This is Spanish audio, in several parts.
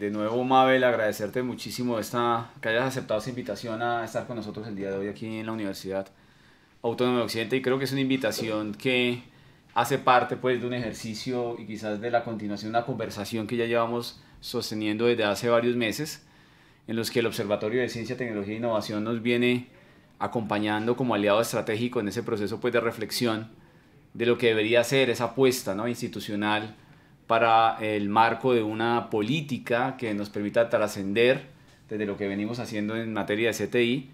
De nuevo, Mabel, agradecerte muchísimo esta, que hayas aceptado esa invitación a estar con nosotros el día de hoy aquí en la Universidad Autónoma de Occidente. Y creo que es una invitación que hace parte pues, de un ejercicio y quizás de la continuación de una conversación que ya llevamos sosteniendo desde hace varios meses, en los que el Observatorio de Ciencia, Tecnología e Innovación nos viene acompañando como aliado estratégico en ese proceso pues, de reflexión de lo que debería ser esa apuesta ¿no? institucional para el marco de una política que nos permita trascender desde lo que venimos haciendo en materia de CTI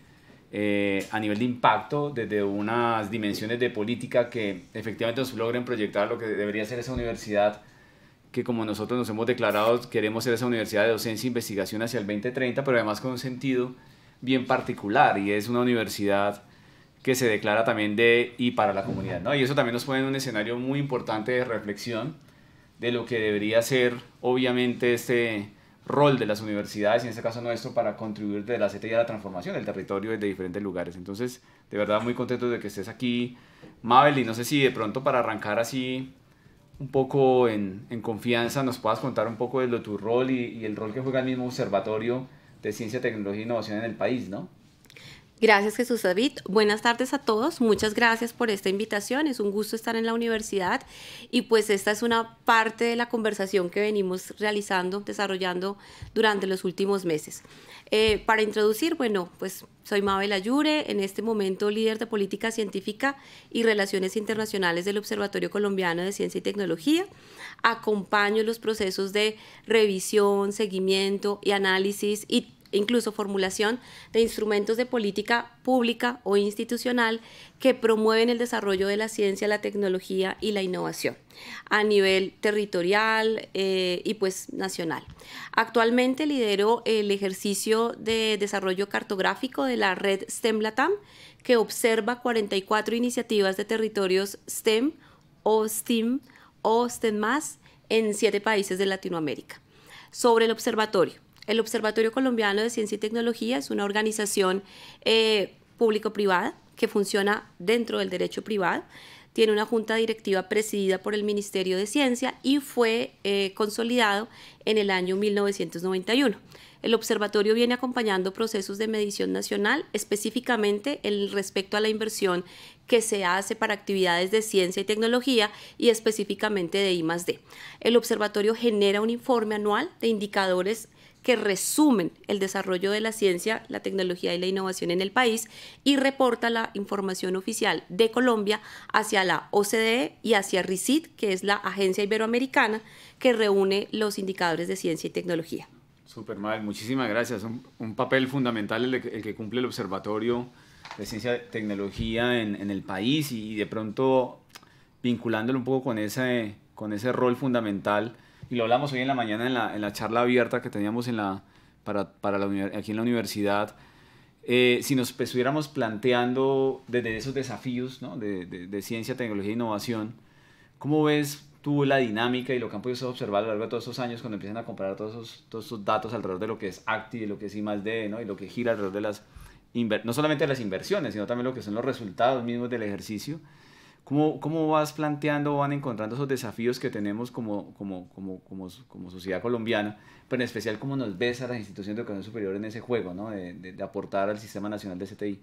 eh, a nivel de impacto, desde unas dimensiones de política que efectivamente nos logren proyectar lo que debería ser esa universidad que como nosotros nos hemos declarado queremos ser esa universidad de docencia e investigación hacia el 2030, pero además con un sentido bien particular y es una universidad que se declara también de y para la comunidad, ¿no? Y eso también nos pone en un escenario muy importante de reflexión de lo que debería ser obviamente este rol de las universidades, y en este caso nuestro, para contribuir de la CTI a la transformación del territorio desde diferentes lugares. Entonces, de verdad muy contento de que estés aquí, Mabel, y no sé si de pronto para arrancar así un poco en, confianza nos puedas contar un poco de lo, tu rol y, y el rol que juega el mismo observatorio de ciencia, tecnología e innovación en el país, ¿no? Gracias Jesús David. Buenas tardes a todos. Muchas gracias por esta invitación. Es un gusto estar en la universidad y pues esta es una parte de la conversación que venimos realizando, desarrollando durante los últimos meses. Eh, para introducir, bueno, pues soy Mabel Ayure, en este momento líder de política científica y relaciones internacionales del Observatorio Colombiano de Ciencia y Tecnología. Acompaño los procesos de revisión, seguimiento y análisis y incluso formulación de instrumentos de política pública o institucional que promueven el desarrollo de la ciencia, la tecnología y la innovación a nivel territorial eh, y pues nacional. Actualmente lidero el ejercicio de desarrollo cartográfico de la red STEM Latam que observa 44 iniciativas de territorios STEM o STEAM o STEM más en siete países de Latinoamérica. Sobre el observatorio, el Observatorio Colombiano de Ciencia y Tecnología es una organización eh, público-privada que funciona dentro del derecho privado. Tiene una junta directiva presidida por el Ministerio de Ciencia y fue eh, consolidado en el año 1991. El observatorio viene acompañando procesos de medición nacional, específicamente el respecto a la inversión que se hace para actividades de ciencia y tecnología y específicamente de I+D. El observatorio genera un informe anual de indicadores que resumen el desarrollo de la ciencia, la tecnología y la innovación en el país y reporta la información oficial de Colombia hacia la OCDE y hacia RICIT, que es la agencia iberoamericana que reúne los indicadores de ciencia y tecnología. Super mal, muchísimas gracias. Un, papel fundamental el, el, que cumple el Observatorio de Ciencia y Tecnología en, en el país y de pronto vinculándolo un poco con ese, con ese rol fundamental y lo hablamos hoy en la mañana en la, en la charla abierta que teníamos en la, para, para la, aquí en la universidad, eh, si nos estuviéramos planteando desde esos desafíos ¿no? de, de, ciencia, tecnología e innovación, ¿cómo ves tú la dinámica y lo que han podido observar a lo largo de todos esos años cuando empiezan a comparar todos esos, todos esos datos alrededor de lo que es Acti, de lo que es I más D, ¿no? y lo que gira alrededor de las, no solamente de las inversiones, sino también lo que son los resultados mismos del ejercicio? ¿Cómo, ¿Cómo, vas planteando, o van encontrando esos desafíos que tenemos como, como, como, como, sociedad colombiana, pero en especial cómo nos ves a las instituciones de educación superior en ese juego, ¿no? de, aportar al Sistema Nacional de CTI?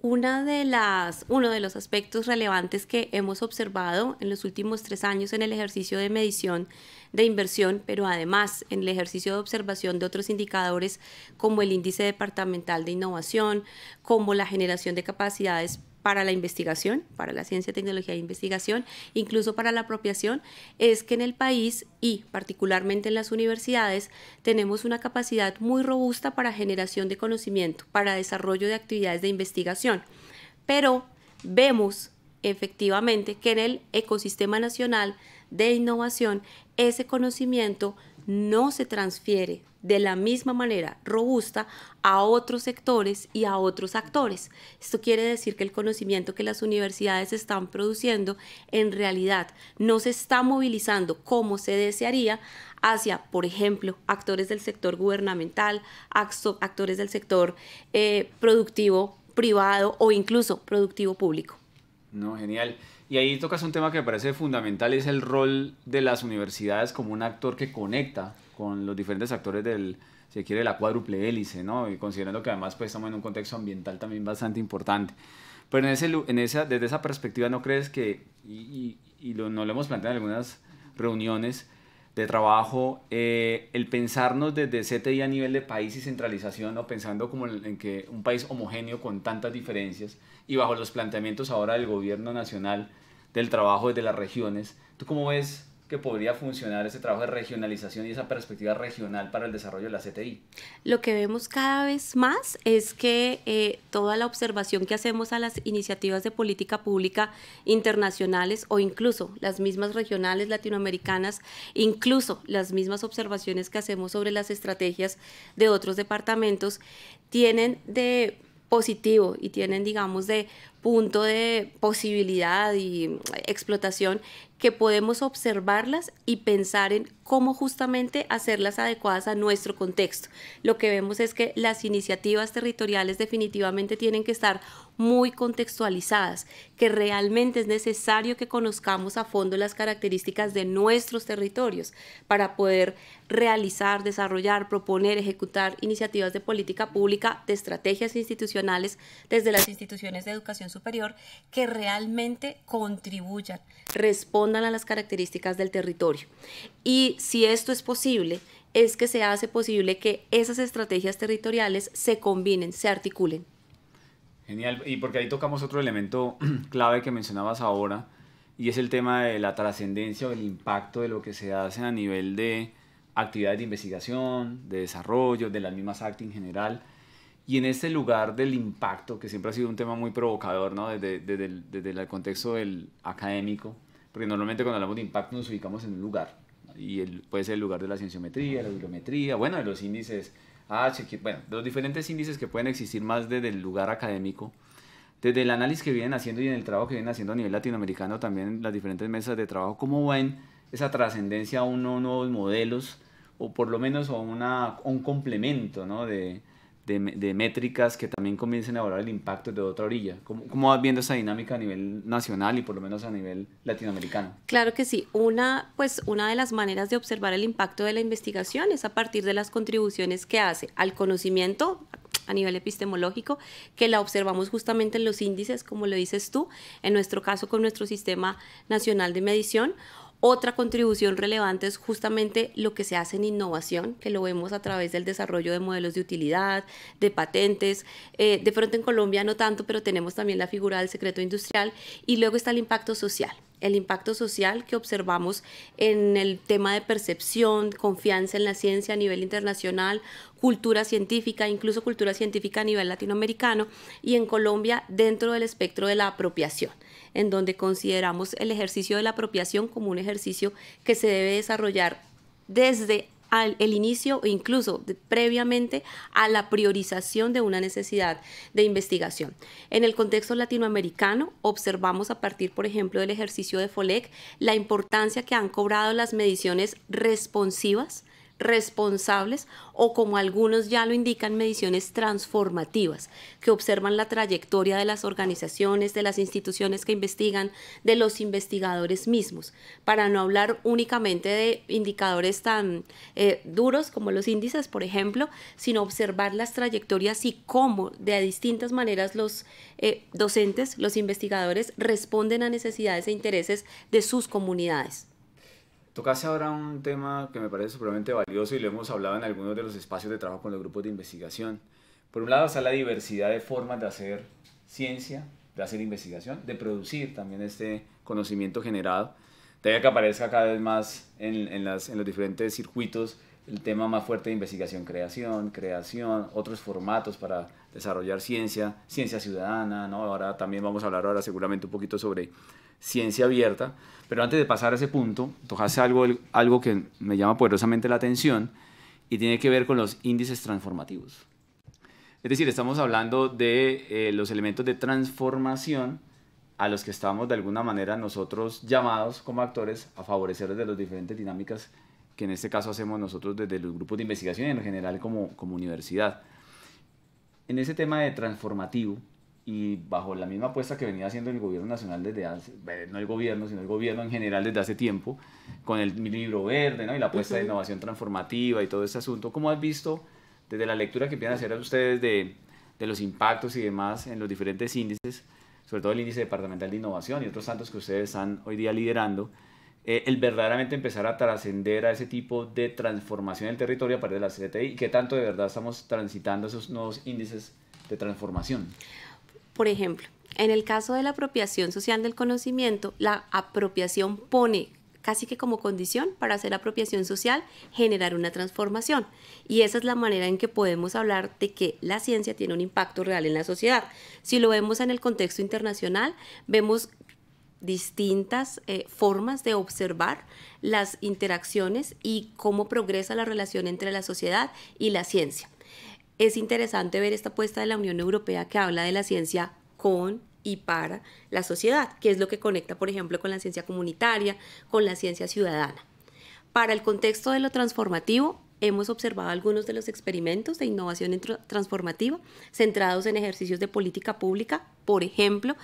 Una de las, uno de los aspectos relevantes que hemos observado en los últimos tres años en el ejercicio de medición de inversión, pero además en el ejercicio de observación de otros indicadores como el índice departamental de innovación, como la generación de capacidades para la investigación, para la ciencia, tecnología e investigación, incluso para la apropiación, es que en el país y particularmente en las universidades tenemos una capacidad muy robusta para generación de conocimiento, para desarrollo de actividades de investigación. Pero vemos efectivamente que en el ecosistema nacional de innovación ese conocimiento no se transfiere de la misma manera robusta a otros sectores y a otros actores. Esto quiere decir que el conocimiento que las universidades están produciendo en realidad no se está movilizando como se desearía hacia, por ejemplo, actores del sector gubernamental, actores del sector eh, productivo privado o incluso productivo público. No, genial. Y ahí tocas un tema que me parece fundamental, es el rol de las universidades como un actor que conecta con los diferentes actores del, si quiere, la cuádruple hélice, ¿no? Y considerando que además pues estamos en un contexto ambiental también bastante importante. Pero en ese, en esa, desde esa perspectiva, ¿no crees que, y, y, lo, nos lo hemos planteado en algunas reuniones de trabajo, eh, el pensarnos desde CTI a nivel de país y centralización, ¿no? pensando como en que un país homogéneo con tantas diferencias y bajo los planteamientos ahora del gobierno nacional, del trabajo desde las regiones. ¿Tú cómo ves que podría funcionar ese trabajo de regionalización y esa perspectiva regional para el desarrollo de la CTI? Lo que vemos cada vez más es que eh, toda la observación que hacemos a las iniciativas de política pública internacionales o incluso las mismas regionales latinoamericanas, incluso las mismas observaciones que hacemos sobre las estrategias de otros departamentos, tienen de positivo y tienen, digamos, de punto de posibilidad y explotación que podemos observarlas y pensar en cómo justamente hacerlas adecuadas a nuestro contexto. Lo que vemos es que las iniciativas territoriales definitivamente tienen que estar muy contextualizadas, que realmente es necesario que conozcamos a fondo las características de nuestros territorios para poder realizar, desarrollar, proponer, ejecutar iniciativas de política pública, de estrategias institucionales desde las instituciones de educación superior que realmente contribuyan, respondan a las características del territorio. Y si esto es posible, es que se hace posible que esas estrategias territoriales se combinen, se articulen. Genial, y porque ahí tocamos otro elemento clave que mencionabas ahora, y es el tema de la trascendencia o el impacto de lo que se hace a nivel de actividades de investigación, de desarrollo, de las mismas ACT en general. Y en este lugar del impacto, que siempre ha sido un tema muy provocador, ¿no? Desde, desde, el, desde el, contexto del académico, porque normalmente cuando hablamos de impacto nos ubicamos en un lugar, y el, puede ser el lugar de la cienciometría, la bibliometría, bueno, de los índices bueno, de los diferentes índices que pueden existir más desde el lugar académico, desde el análisis que vienen haciendo y en el trabajo que vienen haciendo a nivel latinoamericano, también las diferentes mesas de trabajo, ¿cómo ven esa trascendencia a unos nuevos modelos, o por lo menos a, un complemento, ¿no? De, de, métricas que también comiencen a valorar el impacto de otra orilla. ¿Cómo, ¿Cómo vas viendo esa dinámica a nivel nacional y por lo menos a nivel latinoamericano? Claro que sí. Una, pues, una de las maneras de observar el impacto de la investigación es a partir de las contribuciones que hace al conocimiento a nivel epistemológico, que la observamos justamente en los índices, como lo dices tú, en nuestro caso con nuestro Sistema Nacional de Medición, otra contribución relevante es justamente lo que se hace en innovación, que lo vemos a través del desarrollo de modelos de utilidad, de patentes. Eh, de frente en Colombia no tanto, pero tenemos también la figura del secreto industrial. Y luego está el impacto social el impacto social que observamos en el tema de percepción, confianza en la ciencia a nivel internacional, cultura científica, incluso cultura científica a nivel latinoamericano y en Colombia dentro del espectro de la apropiación, en donde consideramos el ejercicio de la apropiación como un ejercicio que se debe desarrollar desde al el inicio o incluso previamente a la priorización de una necesidad de investigación. En el contexto latinoamericano observamos a partir, por ejemplo, del ejercicio de FOLEC la importancia que han cobrado las mediciones responsivas responsables o como algunos ya lo indican, mediciones transformativas que observan la trayectoria de las organizaciones, de las instituciones que investigan, de los investigadores mismos, para no hablar únicamente de indicadores tan eh, duros como los índices, por ejemplo, sino observar las trayectorias y cómo de distintas maneras los eh, docentes, los investigadores responden a necesidades e intereses de sus comunidades. Tocaste ahora un tema que me parece supremamente valioso y lo hemos hablado en algunos de los espacios de trabajo con los grupos de investigación. Por un lado está la diversidad de formas de hacer ciencia, de hacer investigación, de producir también este conocimiento generado. De que aparezca cada vez más en, en los diferentes circuitos el tema más fuerte de investigación, creación, creación, otros formatos para desarrollar ciencia, ciencia ciudadana, ¿no? Ahora también vamos a hablar ahora seguramente un poquito sobre ciencia abierta. Pero antes de pasar a ese punto, tojase algo, algo que me llama poderosamente la atención y tiene que ver con los índices transformativos. Es decir, estamos hablando de eh, los elementos de transformación a los que estamos de alguna manera nosotros llamados como actores a favorecer desde las diferentes dinámicas que en este caso hacemos nosotros desde los grupos de investigación y en general como universidad. En ese tema de transformativo, y bajo la misma apuesta que venía haciendo el gobierno nacional desde hace, eh, no el gobierno, sino el gobierno en general desde hace tiempo, con el libro verde ¿no? y la apuesta de innovación transformativa y todo ese asunto, ¿cómo has visto desde la lectura que empiezan a hacer ustedes de, de, los impactos y demás en los diferentes índices, sobre todo el índice departamental de innovación y otros tantos que ustedes están hoy día liderando, eh, el verdaderamente empezar a trascender a ese tipo de transformación del territorio a partir de la CTI y qué tanto de verdad estamos transitando esos nuevos índices de transformación? Por ejemplo, en el caso de la apropiación social del conocimiento, la apropiación pone casi que como condición para hacer apropiación social, generar una transformación. Y esa es la manera en que podemos hablar de que la ciencia tiene un impacto real en la sociedad. Si lo vemos en el contexto internacional, vemos distintas eh, formas de observar las interacciones y cómo progresa la relación entre la sociedad y la ciencia es interesante ver esta apuesta de la Unión Europea que habla de la ciencia con y para la sociedad, que es lo que conecta, por ejemplo, con la ciencia comunitaria, con la ciencia ciudadana. Para el contexto de lo transformativo, hemos observado algunos de los experimentos de innovación transformativa centrados en ejercicios de política pública, por ejemplo,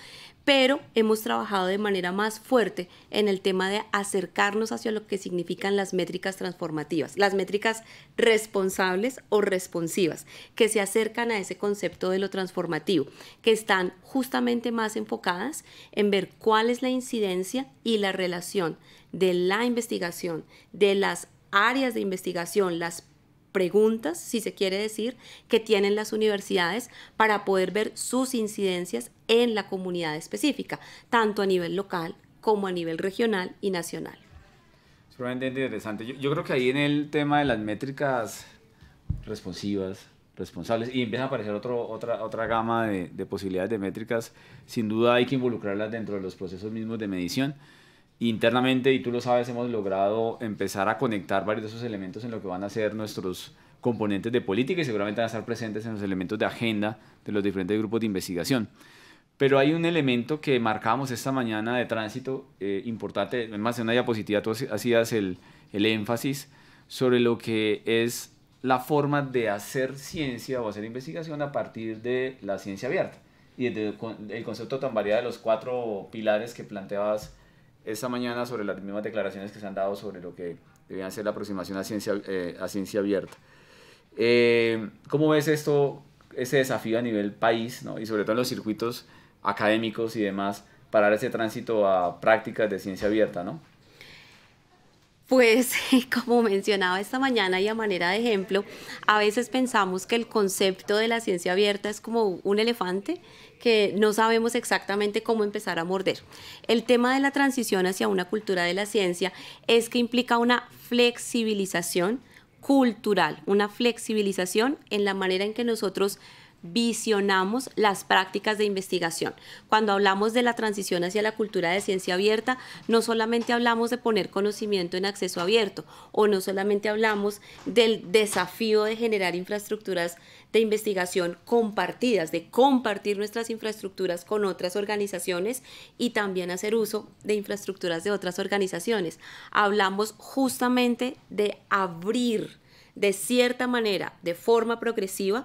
pero hemos trabajado de manera más fuerte en el tema de acercarnos hacia lo que significan las métricas transformativas, las métricas responsables o responsivas, que se acercan a ese concepto de lo transformativo, que están justamente más enfocadas en ver cuál es la incidencia y la relación de la investigación, de las áreas de investigación, las preguntas, si se quiere decir, que tienen las universidades para poder ver sus incidencias en la comunidad específica, tanto a nivel local como a nivel regional y nacional. Realmente interesante. Yo, creo que ahí en el tema de las métricas responsivas, responsables, y empieza a aparecer otra, otra gama de posibilidades de métricas, sin duda hay que involucrarlas dentro de los procesos mismos de medición internamente, y tú lo sabes, hemos logrado empezar a conectar varios de esos elementos en lo que van a ser nuestros componentes de política y seguramente van a estar presentes en los elementos de agenda de los diferentes grupos de investigación. Pero hay un elemento que marcamos esta mañana de tránsito eh, importante, más en una diapositiva tú hacías el, el énfasis sobre lo que es la forma de hacer ciencia o hacer investigación a partir de la ciencia abierta y desde el concepto tan variado de los cuatro pilares que planteabas esta mañana sobre las mismas declaraciones que se han dado sobre lo que debían ser la aproximación a ciencia, eh, a ciencia abierta. Eh, ¿Cómo ves esto, ese desafío a nivel país ¿no? y sobre todo en los circuitos académicos y demás para dar ese tránsito a prácticas de ciencia abierta? ¿no? Pues como mencionaba esta mañana y a manera de ejemplo, a veces pensamos que el concepto de la ciencia abierta es como un elefante que no sabemos exactamente cómo empezar a morder. El tema de la transición hacia una cultura de la ciencia es que implica una flexibilización cultural, una flexibilización en la manera en que nosotros visionamos las prácticas de investigación. Cuando hablamos de la transición hacia la cultura de ciencia abierta, no solamente hablamos de poner conocimiento en acceso abierto o no solamente hablamos del desafío de generar infraestructuras de investigación compartidas, de compartir nuestras infraestructuras con otras organizaciones y también hacer uso de infraestructuras de otras organizaciones. Hablamos justamente de abrir de cierta manera, de forma progresiva,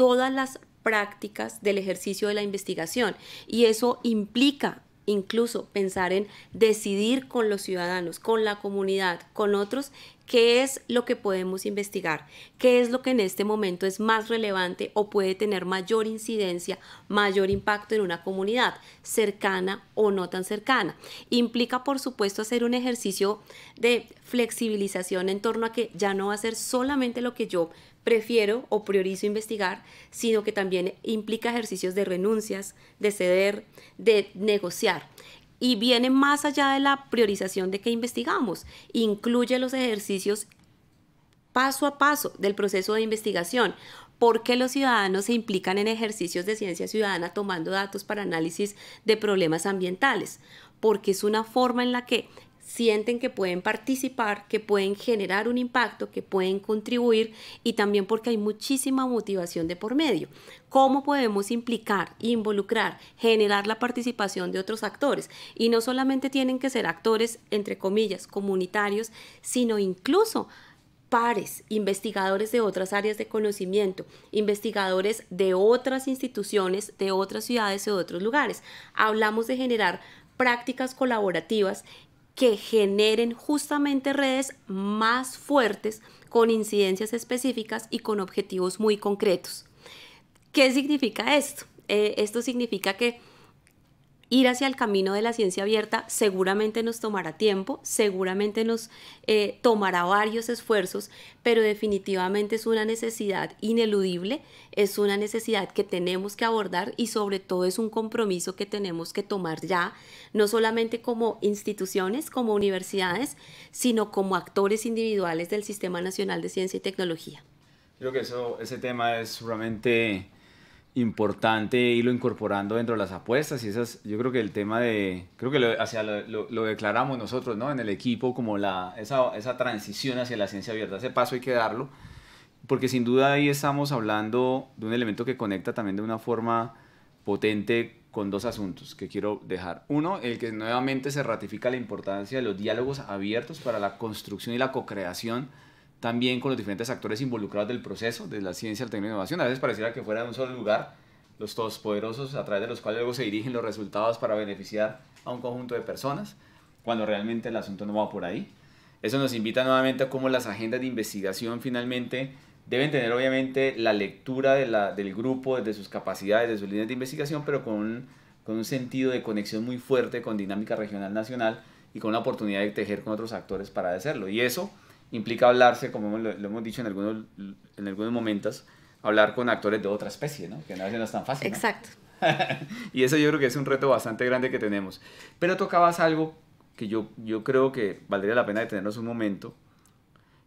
todas las prácticas del ejercicio de la investigación y eso implica incluso pensar en decidir con los ciudadanos, con la comunidad, con otros, qué es lo que podemos investigar, qué es lo que en este momento es más relevante o puede tener mayor incidencia, mayor impacto en una comunidad, cercana o no tan cercana. Implica, por supuesto, hacer un ejercicio de flexibilización en torno a que ya no va a ser solamente lo que yo prefiero o priorizo investigar, sino que también implica ejercicios de renuncias, de ceder, de negociar. Y viene más allá de la priorización de que investigamos. Incluye los ejercicios paso a paso del proceso de investigación. ¿Por qué los ciudadanos se implican en ejercicios de ciencia ciudadana tomando datos para análisis de problemas ambientales? Porque es una forma en la que sienten que pueden participar, que pueden generar un impacto, que pueden contribuir y también porque hay muchísima motivación de por medio. ¿Cómo podemos implicar, involucrar, generar la participación de otros actores? Y no solamente tienen que ser actores, entre comillas, comunitarios, sino incluso pares, investigadores de otras áreas de conocimiento, investigadores de otras instituciones, de otras ciudades, o de otros lugares. Hablamos de generar prácticas colaborativas que generen justamente redes más fuertes con incidencias específicas y con objetivos muy concretos. ¿Qué significa esto? Eh, esto significa que ir hacia el camino de la ciencia abierta seguramente nos tomará tiempo, seguramente nos eh, tomará varios esfuerzos, pero definitivamente es una necesidad ineludible, es una necesidad que tenemos que abordar y sobre todo es un compromiso que tenemos que tomar ya, no solamente como instituciones, como universidades, sino como actores individuales del Sistema Nacional de Ciencia y Tecnología. Creo que eso, ese tema es realmente importante irlo incorporando dentro de las apuestas y esas yo creo que el tema de creo que lo, hacia lo, declaramos nosotros no en el equipo como la esa, esa transición hacia la ciencia abierta ese paso hay que darlo porque sin duda ahí estamos hablando de un elemento que conecta también de una forma potente con dos asuntos que quiero dejar. Uno, el que nuevamente se ratifica la importancia de los diálogos abiertos para la construcción y la co-creación también con los diferentes actores involucrados del proceso de la ciencia, la tecnología y e innovación. A veces pareciera que fuera un solo lugar los todopoderosos a través de los cuales luego se dirigen los resultados para beneficiar a un conjunto de personas, cuando realmente el asunto no va por ahí. Eso nos invita nuevamente a cómo las agendas de investigación finalmente deben tener obviamente la lectura del grupo de sus capacidades, de sus líneas de investigación, pero con un, con un sentido de conexión muy fuerte con dinámica regional nacional y con la oportunidad de tejer con otros actores para hacerlo. Y eso implica hablarse, como lo, hemos dicho en algunos, en algunos momentos, hablar con actores de otra especie, ¿no? Que a veces no es tan fácil. Exacto. y eso yo creo que es un reto bastante grande que tenemos. Pero tocabas algo que yo, yo creo que valdría la pena tenernos un momento,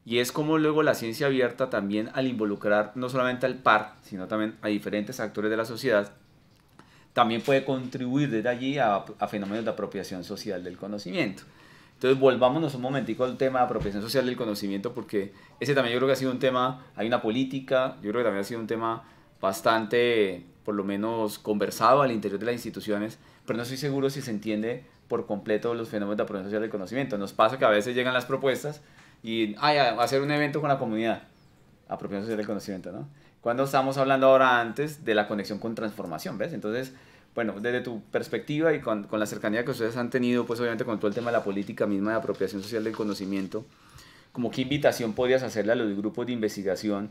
y es como luego la ciencia abierta también al involucrar no solamente al par, sino también a diferentes actores de la sociedad, también puede contribuir desde allí a fenómenos de apropiación social del conocimiento. Entonces volvámonos un momentico al tema de apropiación social del conocimiento, porque ese también yo creo que ha sido un tema, hay una política, yo creo que también ha sido un tema bastante, por lo menos, conversado al interior de las instituciones, pero no estoy seguro si se entiende por completo los fenómenos de apropiación social del conocimiento. Nos pasa que a veces llegan las propuestas y, ay, a hacer un evento con la comunidad, apropiación social del conocimiento, ¿no? Cuando estamos hablando ahora antes de la conexión con transformación, ¿ves? Entonces, bueno, desde tu perspectiva y con, la cercanía que ustedes han tenido, pues obviamente con todo el tema de la política misma de apropiación social del conocimiento, como qué invitación podrías hacerle a los grupos de investigación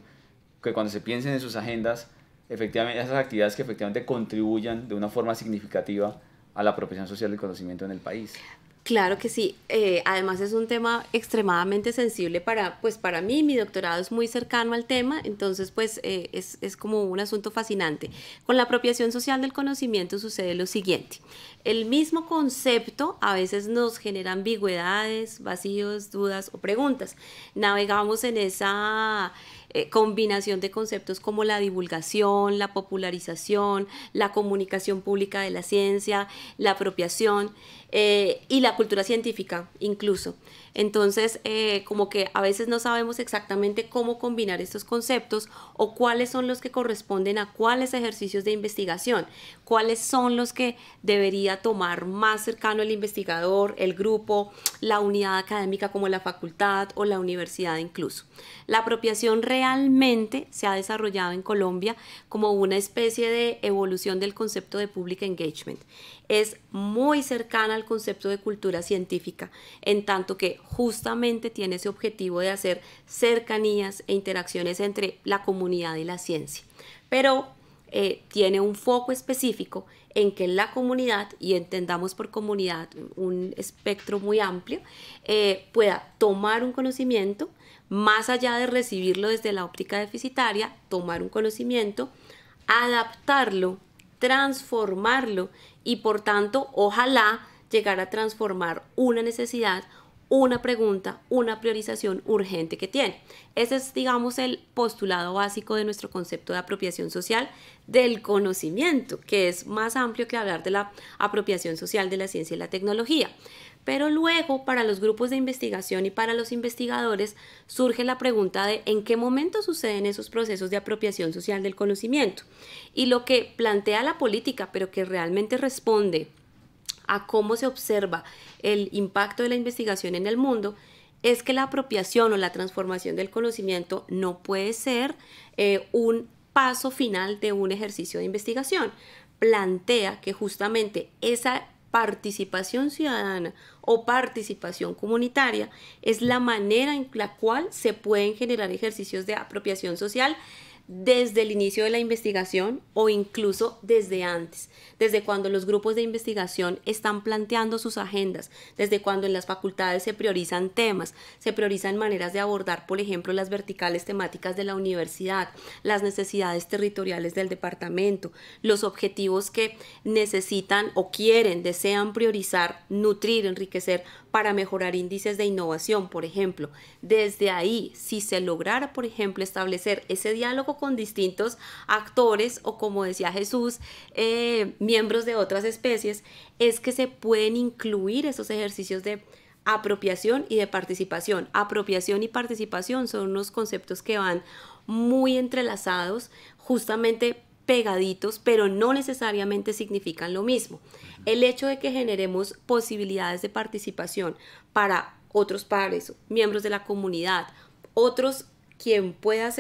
que cuando se piensen en sus agendas, efectivamente, esas actividades que efectivamente contribuyan de una forma significativa a la apropiación social del conocimiento en el país. Claro que sí. Eh, además es un tema extremadamente sensible para, pues para mí, mi doctorado es muy cercano al tema, entonces pues eh, es, es, como un asunto fascinante. Con la apropiación social del conocimiento sucede lo siguiente. El mismo concepto a veces nos genera ambigüedades, vacíos, dudas o preguntas. Navegamos en esa eh, combinación de conceptos como la divulgación, la popularización, la comunicación pública de la ciencia, la apropiación eh, y la cultura científica incluso. Entonces, eh, como que a veces no sabemos exactamente cómo combinar estos conceptos o cuáles son los que corresponden a cuáles ejercicios de investigación, cuáles son los que debería tomar más cercano el investigador, el grupo, la unidad académica como la facultad o la universidad incluso. La apropiación realmente se ha desarrollado en Colombia como una especie de evolución del concepto de public engagement es muy cercana al concepto de cultura científica, en tanto que justamente tiene ese objetivo de hacer cercanías e interacciones entre la comunidad y la ciencia. Pero eh, tiene un foco específico en que la comunidad, y entendamos por comunidad un espectro muy amplio, eh, pueda tomar un conocimiento, más allá de recibirlo desde la óptica deficitaria, tomar un conocimiento, adaptarlo transformarlo y por tanto, ojalá llegar a transformar una necesidad, una pregunta, una priorización urgente que tiene. Ese es, digamos, el postulado básico de nuestro concepto de apropiación social del conocimiento, que es más amplio que hablar de la apropiación social de la ciencia y la tecnología. Pero luego, para los grupos de investigación y para los investigadores, surge la pregunta de en qué momento suceden esos procesos de apropiación social del conocimiento. Y lo que plantea la política, pero que realmente responde a cómo se observa el impacto de la investigación en el mundo, es que la apropiación o la transformación del conocimiento no puede ser eh, un paso final de un ejercicio de investigación. Plantea que justamente esa participación ciudadana o participación comunitaria es la manera en la cual se pueden generar ejercicios de apropiación social desde el inicio de la investigación o incluso desde antes desde cuando los grupos de investigación están planteando sus agendas, desde cuando en las facultades se priorizan temas, se priorizan maneras de abordar, por ejemplo, las verticales temáticas de la universidad, las necesidades territoriales del departamento, los objetivos que necesitan o quieren, desean priorizar, nutrir, enriquecer para mejorar índices de innovación, por ejemplo. Desde ahí, si se lograra, por ejemplo, establecer ese diálogo con distintos actores o, como decía Jesús, eh, miembros de otras especies, es que se pueden incluir esos ejercicios de apropiación y de participación. Apropiación y participación son unos conceptos que van muy entrelazados, justamente pegaditos, pero no necesariamente significan lo mismo. El hecho de que generemos posibilidades de participación para otros padres, miembros de la comunidad, otros quien pueda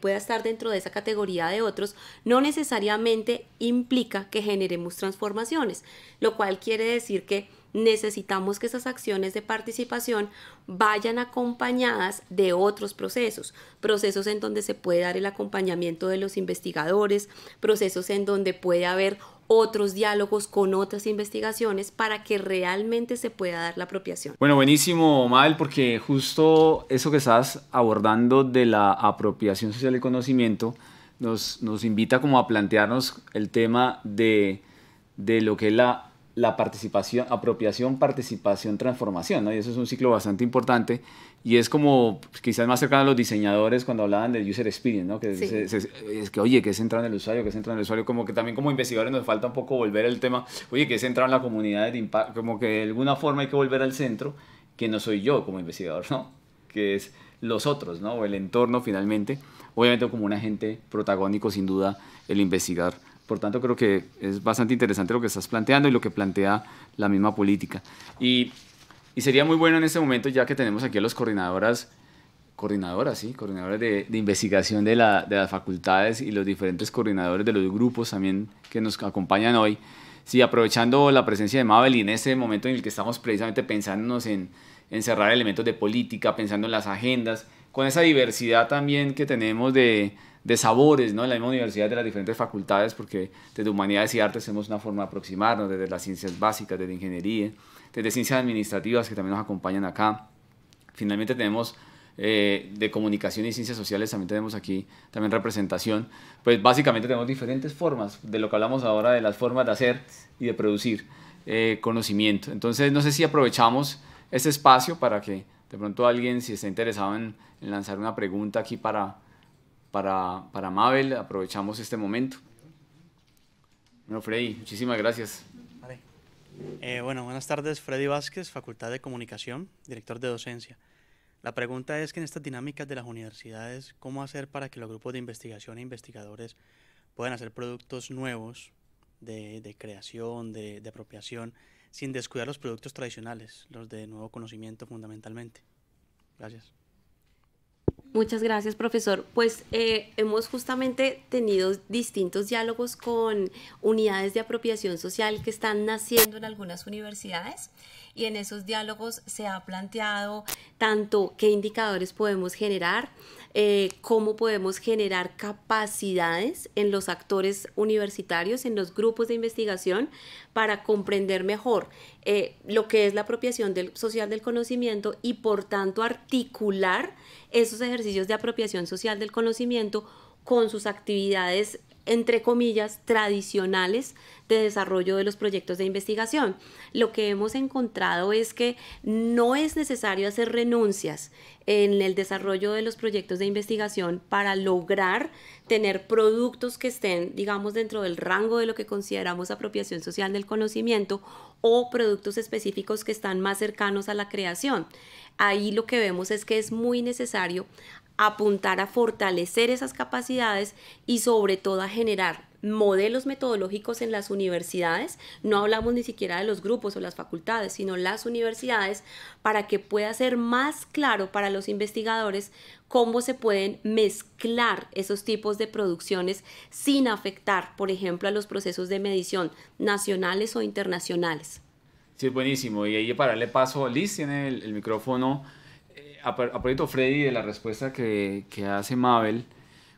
pueda estar dentro de esa categoría de otros, no necesariamente implica que generemos transformaciones, lo cual quiere decir que necesitamos que esas acciones de participación vayan acompañadas de otros procesos, procesos en donde se puede dar el acompañamiento de los investigadores, procesos en donde puede haber otros diálogos con otras investigaciones para que realmente se pueda dar la apropiación. Bueno, buenísimo, Mal, porque justo eso que estás abordando de la apropiación social del conocimiento nos, nos invita como a plantearnos el tema de, de lo que es la la participación, apropiación, participación, transformación, ¿no? Y eso es un ciclo bastante importante y es como pues, quizás más cercano a los diseñadores cuando hablaban del user experience, ¿no? Que es que, oye, que se entrar en el usuario, que se entrar en el usuario, como que también como investigadores nos falta un poco volver al tema, oye, que se entrar en la comunidad de impacto, como que de alguna forma hay que volver al centro, que no soy yo como investigador, ¿no? Que es los otros, ¿no? O el entorno finalmente, obviamente como un agente protagónico sin duda el investigar por tanto, creo que es bastante interesante lo que estás planteando y lo que plantea la misma política. Y, sería muy bueno en este momento, ya que tenemos aquí a los coordinadoras, coordinadoras, sí, coordinadoras de, investigación de, las facultades y los diferentes coordinadores de los grupos también que nos acompañan hoy. Sí, aprovechando la presencia de Mabel y en este momento en el que estamos precisamente pensándonos en cerrar elementos de política, pensando en las agendas, con esa diversidad también que tenemos de, de sabores, ¿no? En la misma universidad de las diferentes facultades, porque desde Humanidades y Artes tenemos una forma de aproximarnos, desde las ciencias básicas, desde ingeniería, desde ciencias administrativas que también nos acompañan acá. Finalmente tenemos eh, de comunicación y ciencias sociales también tenemos aquí también representación pues básicamente tenemos diferentes formas de lo que hablamos ahora de las formas de hacer y de producir eh, conocimiento entonces no sé si aprovechamos este espacio para que de pronto alguien si está interesado en lanzar una pregunta aquí para para, para Mabel. Aprovechamos este momento. Bueno, Freddy, muchísimas gracias. Eh, bueno, buenas tardes. Freddy Vázquez, Facultad de Comunicación, director de docencia. La pregunta es que en estas dinámicas de las universidades, ¿cómo hacer para que los grupos de investigación e investigadores puedan hacer productos nuevos de, creación, de, de, apropiación, sin descuidar los productos tradicionales, los de nuevo conocimiento fundamentalmente? Gracias. Muchas gracias, profesor. Pues eh, hemos justamente tenido distintos diálogos con unidades de apropiación social que están naciendo en algunas universidades y en esos diálogos se ha planteado tanto qué indicadores podemos generar, eh, cómo podemos generar capacidades en los actores universitarios, en los grupos de investigación, para comprender mejor eh, lo que es la apropiación social del conocimiento y por tanto articular esos ejercicios de apropiación social del conocimiento con sus actividades entre comillas, tradicionales de desarrollo de los proyectos de investigación. Lo que hemos encontrado es que no es necesario hacer renuncias en el desarrollo de los proyectos de investigación para lograr tener productos que estén, digamos, dentro del rango de lo que consideramos apropiación social del conocimiento o productos específicos que están más cercanos a la creación. Ahí lo que vemos es que es muy necesario apuntar a fortalecer esas capacidades y sobre todo a generar modelos metodológicos en las universidades, no hablamos ni siquiera de los grupos o las facultades, sino las universidades, para que pueda ser más claro para los investigadores cómo se pueden mezclar esos tipos de producciones sin afectar, por ejemplo, a los procesos de medición nacionales o internacionales. Sí, buenísimo. Y ahí para darle paso, Liz tiene el micrófono a, Freddy de la respuesta que, hace Mabel,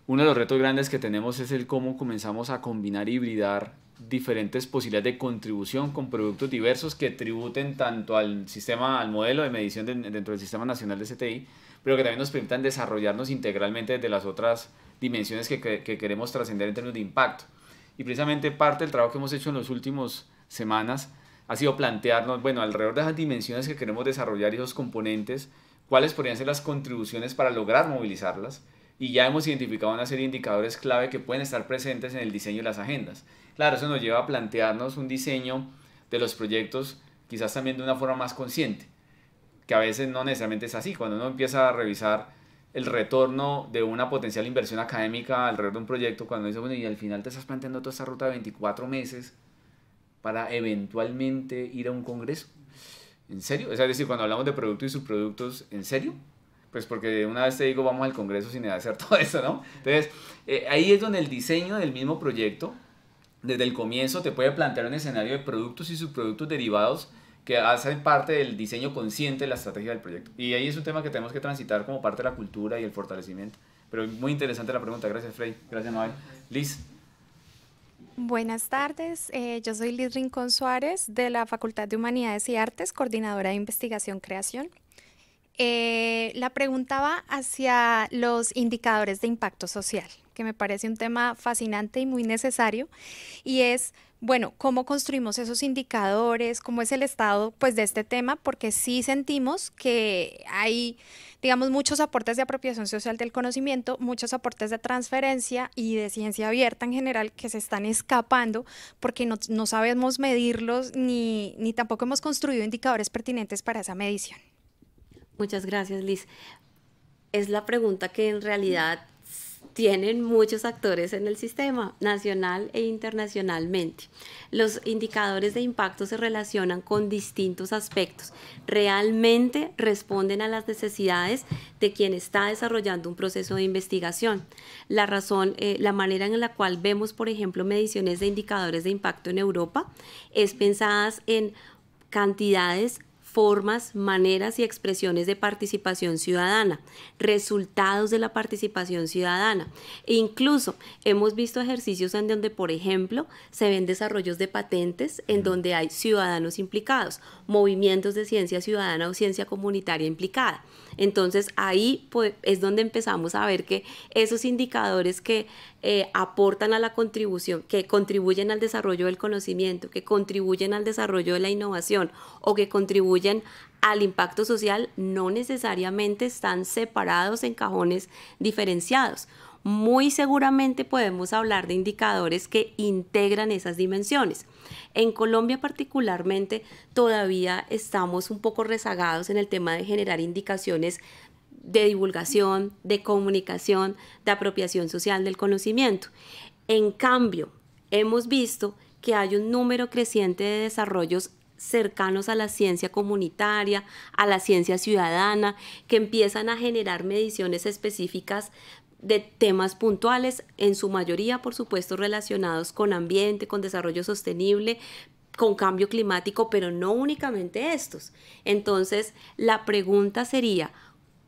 uno de los retos grandes que tenemos es el cómo comenzamos a combinar y hibridar diferentes posibilidades de contribución con productos diversos que tributen tanto al sistema, al modelo de medición dentro del Sistema Nacional de CTI, pero que también nos permitan desarrollarnos integralmente desde las otras dimensiones que, queremos trascender en términos de impacto. Y precisamente parte del trabajo que hemos hecho en las últimas semanas ha sido plantearnos, bueno, alrededor de esas dimensiones que queremos desarrollar y esos componentes, cuáles podrían ser las contribuciones para lograr movilizarlas y ya hemos identificado una serie de indicadores clave que pueden estar presentes en el diseño de las agendas. Claro, eso nos lleva a plantearnos un diseño de los proyectos quizás también de una forma más consciente, que a veces no necesariamente es así. Cuando uno empieza a revisar el retorno de una potencial inversión académica alrededor de un proyecto, cuando dice, bueno, y al final te estás planteando toda esta ruta de 24 meses para eventualmente ir a un congreso ¿En serio? es decir, cuando hablamos de productos y subproductos, ¿en serio? Pues porque una vez te digo, vamos al Congreso sin hacer todo eso, ¿no? Entonces, eh, ahí es donde el diseño del mismo proyecto, desde el comienzo, te puede plantear un escenario de productos y subproductos derivados que hacen parte del diseño consciente de la estrategia del proyecto. Y ahí es un tema que tenemos que transitar como parte de la cultura y el fortalecimiento. Pero muy interesante la pregunta. Gracias, Frey. Gracias, Noel. Liz. Buenas tardes, eh, yo soy Liz Rincón Suárez de la Facultad de Humanidades y Artes, coordinadora de investigación creación. Eh, la la va hacia los indicadores de impacto social, que me parece un tema fascinante y muy necesario, y es, bueno, cómo construimos esos indicadores, cómo es el estado pues, de este tema, porque sí sentimos que hay, digamos, muchos aportes de apropiación social del conocimiento, muchos aportes de transferencia y de ciencia abierta en general que se están escapando porque no, no sabemos medirlos ni, ni tampoco hemos construido indicadores pertinentes para esa medición. Muchas gracias, Liz. Es la pregunta que en realidad tienen muchos actores en el sistema, nacional e internacionalmente. Los indicadores de impacto se relacionan con distintos aspectos. Realmente responden a las necesidades de quien está desarrollando un proceso de investigación. La razón, eh, la manera en la cual vemos, por ejemplo, mediciones de indicadores de impacto en Europa es pensadas en cantidades formas, maneras y expresiones de participación ciudadana, resultados de la participación ciudadana. E incluso hemos visto ejercicios en donde, por ejemplo, se ven desarrollos de patentes en donde hay ciudadanos implicados, movimientos de ciencia ciudadana o ciencia comunitaria implicada. Entonces ahí pues, es donde empezamos a ver que esos indicadores que eh, aportan a la contribución, que contribuyen al desarrollo del conocimiento, que contribuyen al desarrollo de la innovación o que contribuyen al impacto social no necesariamente están separados en cajones diferenciados. Muy seguramente podemos hablar de indicadores que integran esas dimensiones. En Colombia particularmente todavía estamos un poco rezagados en el tema de generar indicaciones de divulgación, de comunicación, de apropiación social del conocimiento. En cambio, hemos visto que hay un número creciente de desarrollos cercanos a la ciencia comunitaria, a la ciencia ciudadana, que empiezan a generar mediciones específicas de temas puntuales, en su mayoría, por supuesto, relacionados con ambiente, con desarrollo sostenible, con cambio climático, pero no únicamente estos. Entonces, la pregunta sería,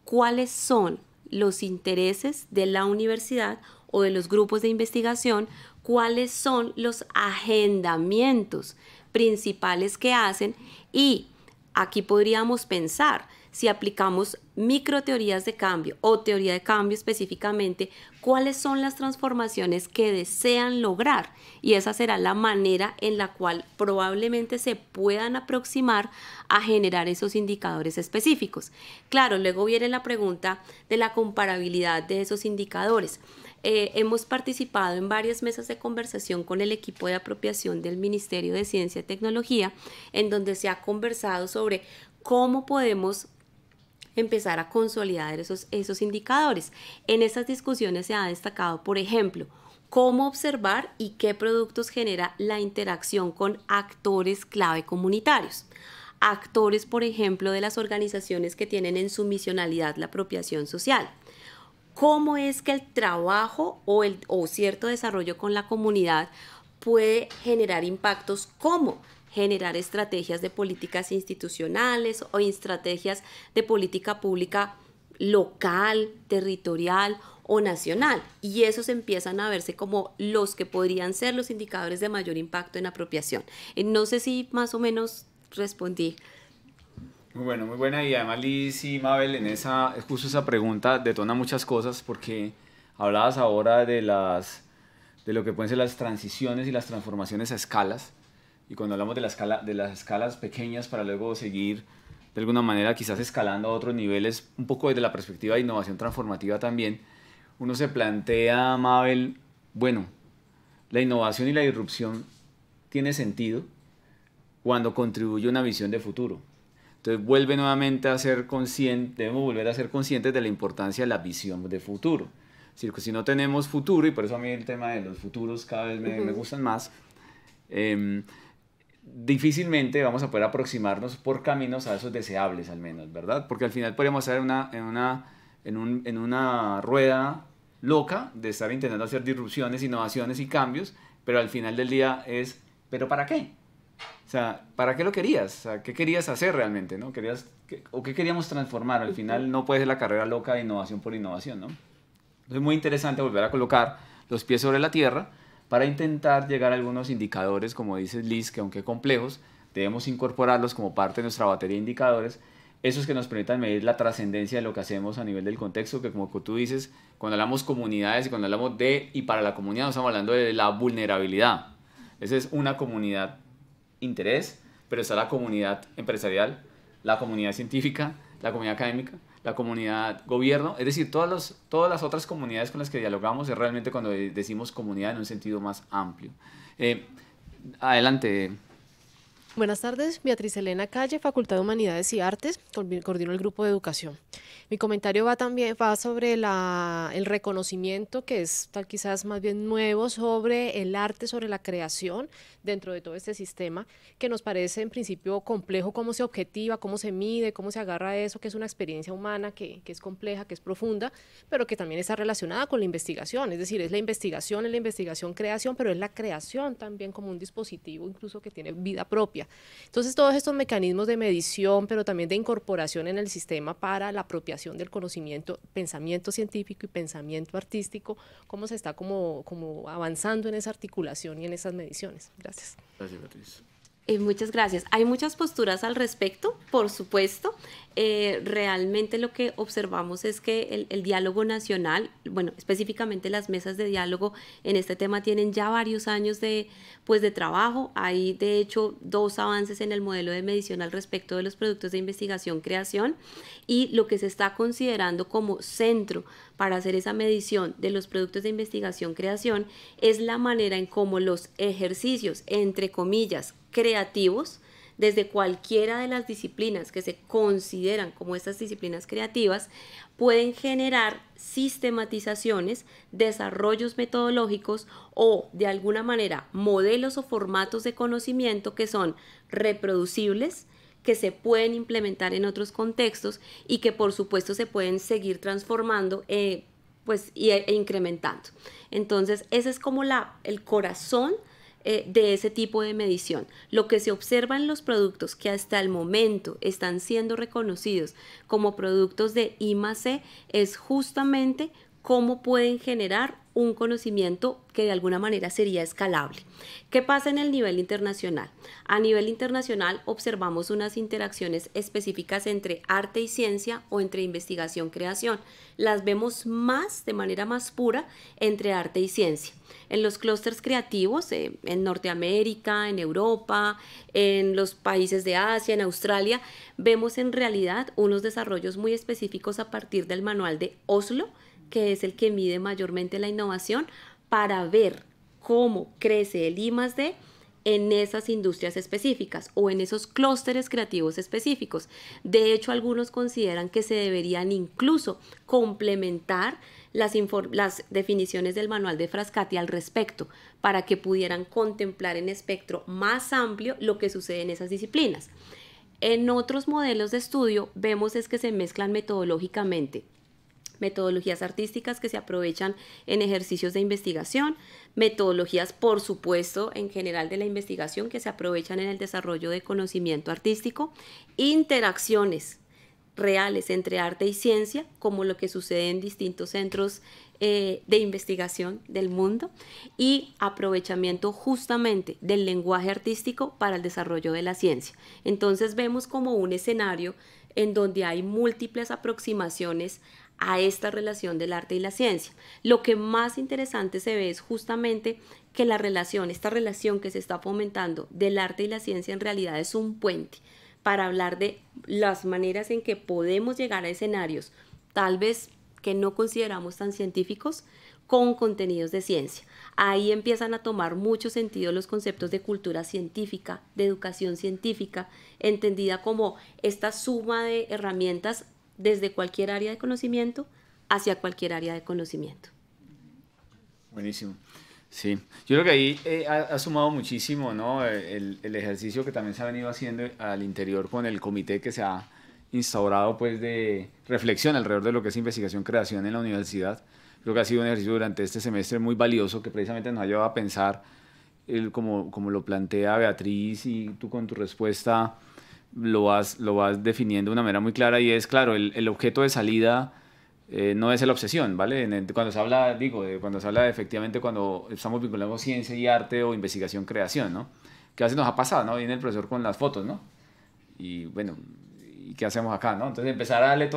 ¿cuáles son los intereses de la universidad o de los grupos de investigación? ¿Cuáles son los agendamientos? principales que hacen y aquí podríamos pensar si aplicamos microteorías de cambio o teoría de cambio específicamente, cuáles son las transformaciones que desean lograr. Y esa será la manera en la cual probablemente se puedan aproximar a generar esos indicadores específicos. Claro, luego viene la pregunta de la comparabilidad de esos indicadores. Eh, hemos participado en varias mesas de conversación con el equipo de apropiación del Ministerio de Ciencia y Tecnología, en donde se ha conversado sobre cómo podemos empezar a consolidar esos, indicadores. En esas discusiones se ha destacado, por ejemplo, cómo observar y qué productos genera la interacción con actores clave comunitarios actores, por ejemplo, de las organizaciones que tienen en su misionalidad la apropiación social cómo es que el trabajo o, el, cierto desarrollo con la comunidad puede generar impactos cómo generar estrategias de políticas institucionales o estrategias de política pública local, territorial o nacional. Y esos empiezan a verse como los que podrían ser los indicadores de mayor impacto en apropiación. Eh, no sé si más o menos respondí. Muy bueno, muy buena. Y además Liz y Mabel, en esa, justo esa pregunta detona muchas cosas porque hablabas ahora de las de lo que pueden ser las transiciones y las transformaciones a escalas. Y cuando hablamos de, la escala, de las escalas pequeñas para luego seguir de alguna manera quizás escalando a otros niveles, un poco desde la perspectiva de innovación transformativa también, uno se plantea, Mabel, bueno, la innovación y la irrupción tiene sentido cuando contribuye a una visión de futuro entonces vuelve nuevamente a ser consciente, debemos volver a ser conscientes de la importancia de la visión de futuro. decir, que pues, si no tenemos futuro, y por eso a mí el tema de los futuros cada vez me, gustan más, em, difícilmente vamos a poder aproximarnos por caminos a esos deseables al menos, ¿verdad? Porque al final podríamos estar una, en una, en, un, en una rueda loca de estar intentando hacer disrupciones, innovaciones y cambios, pero al final del día es, ¿pero para qué? O sea, ¿para qué lo querías? O ¿Qué querías hacer realmente? ¿no? ¿Querías, ¿O qué queríamos transformar? Al final no puede ser la carrera loca de innovación por innovación. ¿no? muy interesante volver a colocar los pies sobre la tierra para intentar llegar a algunos indicadores, como dices Liz, que aunque complejos, debemos incorporarlos como parte de nuestra batería de indicadores esos que nos permitan medir la trascendencia de lo que hacemos a nivel del contexto, que como tú dices, cuando hablamos comunidades y cuando hablamos de y para la comunidad, estamos hablando de la vulnerabilidad. Esa es una comunidad interés, pero está la comunidad empresarial, la comunidad científica, la comunidad académica, la comunidad gobierno, es decir, todas, todas las otras comunidades con las que dialogamos es realmente cuando decimos comunidad en un sentido más amplio. Eh, adelante. Buenas tardes, Beatriz Elena Calle, Facultad de Humanidades y Artes, coordino el grupo de educación. Mi comentario va también va sobre el reconocimiento que es tal quizás más bien nuevo sobre el arte, sobre la creación dentro de todo este sistema que nos parece en principio complejo cómo se objetiva, cómo se mide, cómo se agarra eso, que es una experiencia humana que, que es compleja, que es profunda, pero que también está relacionada con la investigación, es decir, es la investigación, es la investigación creación, pero es la creación también como un dispositivo incluso que tiene vida propia. Entonces todos estos mecanismos de medición, pero también de incorporación en el sistema para la apropiación del conocimiento, pensamiento científico y pensamiento artístico, cómo se está como, como avanzando en esa articulación y en esas mediciones. です大丈夫です Eh, muchas gracias. Hay muchas posturas al respecto, por supuesto. Eh, realmente lo que observamos es que el, el, diálogo nacional, bueno, específicamente las mesas de diálogo en este tema tienen ya varios años de, pues, de trabajo. Hay, de hecho, dos avances en el modelo de medición al respecto de los productos de investigación-creación y lo que se está considerando como centro para hacer esa medición de los productos de investigación-creación es la manera en cómo los ejercicios, entre comillas, creativos desde cualquiera de las disciplinas que se consideran como estas disciplinas creativas, pueden generar sistematizaciones, desarrollos metodológicos o, de alguna manera, modelos o formatos de conocimiento que son reproducibles, que se pueden implementar en otros contextos y que, por supuesto, se pueden seguir transformando. Eh, pues, e, incrementando. Entonces, ese es como la, el corazón eh, de ese tipo de medición. Lo que se observa en los productos que hasta el momento están siendo reconocidos como productos de C es justamente cómo pueden generar un conocimiento que de alguna manera sería escalable. ¿Qué pasa en el nivel internacional? A nivel internacional observamos unas interacciones específicas entre arte y ciencia o entre investigación-creación. Las vemos más, de manera más pura, entre arte y ciencia. En los clústeres creativos, eh, en Norteamérica, en Europa, en los países de Asia, en Australia, vemos en realidad unos desarrollos muy específicos a partir del manual de Oslo, que es el que mide mayormente la innovación, para ver cómo crece el I D en esas industrias específicas o en esos clústeres creativos específicos. De hecho, algunos consideran que se deberían incluso complementar las, las, definiciones del manual de Frascati al respecto para que pudieran contemplar en espectro más amplio lo que sucede en esas disciplinas. En otros modelos de estudio vemos es que se mezclan metodológicamente metodologías artísticas que se aprovechan en ejercicios de investigación, metodologías, por supuesto, en general de la investigación que se aprovechan en el desarrollo de conocimiento artístico, interacciones reales entre arte y ciencia, como lo que sucede en distintos centros eh, de investigación del mundo, y aprovechamiento justamente del lenguaje artístico para el desarrollo de la ciencia. Entonces vemos como un escenario en donde hay múltiples aproximaciones a esta relación del arte y la ciencia. Lo que más interesante se ve es justamente que la relación, esta relación que se está fomentando del arte y la ciencia en realidad es un puente para hablar de las maneras en que podemos llegar a escenarios, tal vez que no consideramos tan científicos, con contenidos de ciencia. Ahí empiezan a tomar mucho sentido los conceptos de cultura científica, de educación científica, entendida como esta suma de herramientas desde cualquier área de conocimiento hacia cualquier área de conocimiento. Buenísimo. Sí, yo creo que ahí eh, ha, sumado muchísimo ¿no? El, ejercicio que también se ha venido haciendo al interior con el comité que se ha instaurado pues de reflexión alrededor de lo que es investigación creación en la universidad. Creo que ha sido un ejercicio durante este semestre muy valioso que precisamente nos ha llevado a pensar, como, como lo plantea Beatriz y tú con tu respuesta, lo vas, definiendo de una manera muy clara y es, claro, el, objeto de salida eh, no es la obsesión, ¿vale? cuando se habla, digo, cuando se habla efectivamente cuando estamos vinculando ciencia y arte o investigación, creación, ¿no? qué hace nos ha pasado, ¿no? Viene el profesor con las fotos, ¿no? Y bueno, ¿y qué hacemos acá, ¿no? Entonces empezar a darle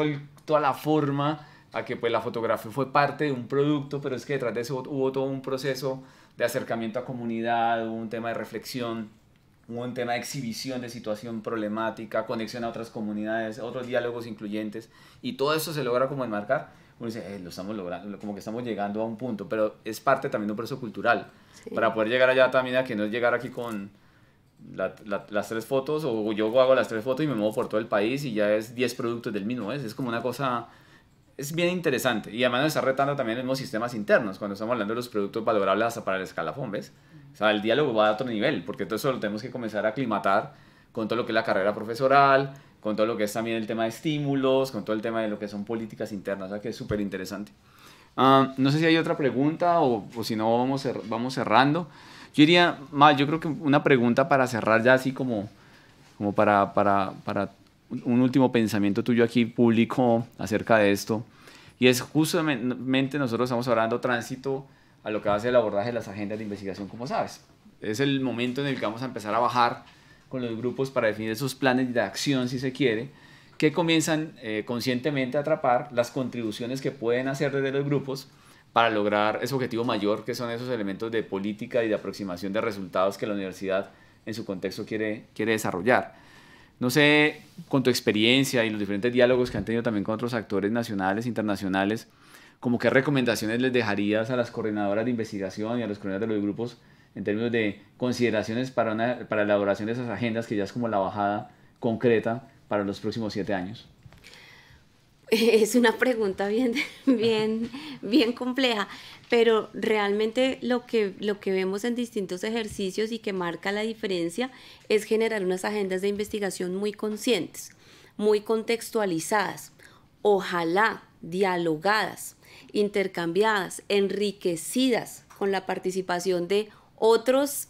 toda la forma a que pues la fotografía fue parte de un producto, pero es que detrás de eso hubo todo un proceso de acercamiento a comunidad, hubo un tema de reflexión, un tema de exhibición de situación problemática, conexión a otras comunidades, otros diálogos incluyentes, y todo eso se logra como enmarcar. Uno dice, eh, lo estamos logrando, como que estamos llegando a un punto, pero es parte también de un proceso cultural. Para poder llegar allá también, a que no es llegar aquí con las tres fotos, o yo hago las tres fotos y me muevo por todo el país y ya es 10 productos del mismo, es como una cosa es bien interesante. Y además nos está retando también los sistemas internos, cuando estamos hablando de los productos valorables hasta para el escalafón, ¿ves? O sea, el diálogo va a otro nivel, porque todo eso lo tenemos que comenzar a aclimatar con todo lo que es la carrera profesoral, con todo lo que es también el tema de estímulos, con todo el tema de lo que son políticas internas, o sea que es súper interesante. Ah, no sé si hay otra pregunta o, si no vamos, vamos cerrando. Yo diría, más, yo creo que una pregunta para cerrar ya así como, como para, para, para un último pensamiento tuyo aquí público acerca de esto. Y es justamente nosotros estamos hablando tránsito a lo que va a ser el abordaje de las agendas de investigación, como sabes. Es el momento en el que vamos a empezar a bajar con los grupos para definir esos planes de acción, si se quiere, que comienzan eh, conscientemente a atrapar las contribuciones que pueden hacer desde los grupos para lograr ese objetivo mayor, que son esos elementos de política y de aproximación de resultados que la universidad en su contexto quiere desarrollar. No sé, con tu experiencia y los diferentes diálogos que han tenido también con otros actores nacionales, internacionales, como qué recomendaciones les dejarías a las coordinadoras de investigación y a los coordinadores de los grupos en términos de consideraciones para, la elaboración de esas agendas que ya es como la bajada concreta para los próximos siete años? es una pregunta bien, bien, bien compleja, pero realmente lo que, lo que vemos en distintos ejercicios y que marca la diferencia es generar unas agendas de investigación muy conscientes, muy contextualizadas, ojalá dialogadas, intercambiadas, enriquecidas con la participación de otros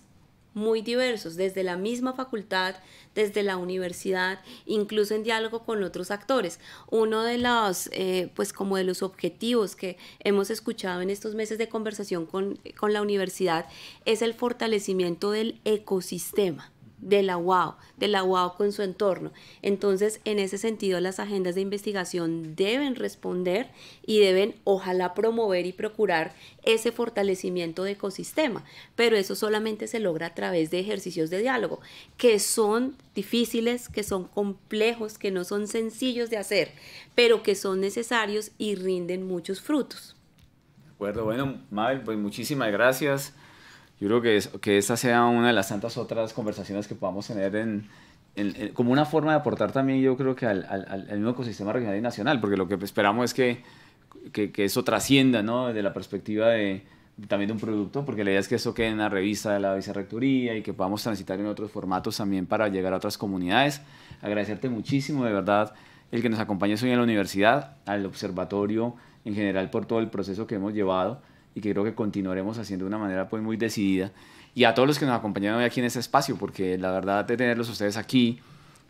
muy diversos, desde la misma facultad, desde la universidad, incluso en diálogo con otros actores. Uno de los, eh, pues como de los objetivos que hemos escuchado en estos meses de conversación con la universidad es el fortalecimiento del ecosistema de la UAO, de la con su entorno. Entonces, en ese sentido, las agendas de investigación deben responder y deben, ojalá, promover y procurar ese fortalecimiento de ecosistema, pero eso solamente se logra a través de ejercicios de diálogo, que son difíciles, que son complejos, que no son sencillos de hacer, pero que son necesarios y rinden muchos frutos. De acuerdo, bueno, Mabel, pues muchísimas gracias. Yo creo que, esa que esta sea una de las tantas otras conversaciones que podamos tener en, como una forma de aportar también, yo creo que al, al, mismo ecosistema regional y nacional, porque lo que esperamos es que, que, eso trascienda, ¿no? Desde la perspectiva de, también de un producto, porque la idea es que eso quede en la revista de la vicerrectoría y que podamos transitar en otros formatos también para llegar a otras comunidades. Agradecerte muchísimo, de verdad, el que nos acompañes hoy en la universidad, al observatorio en general por todo el proceso que hemos llevado y que creo que continuaremos haciendo de una manera pues muy decidida. Y a todos los que nos acompañaron hoy aquí en este espacio, porque la verdad de tenerlos ustedes aquí,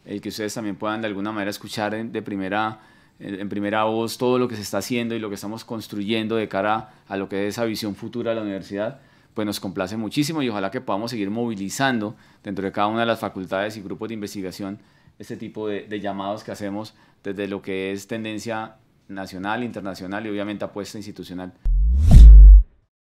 el que ustedes también puedan de alguna manera escuchar de primera, en primera voz todo lo que se está haciendo y lo que estamos construyendo de cara a lo que es esa visión futura de la universidad, pues nos complace muchísimo y ojalá que podamos seguir movilizando dentro de cada una de las facultades y grupos de investigación este tipo de, de llamados que hacemos desde lo que es tendencia nacional, internacional y obviamente apuesta institucional.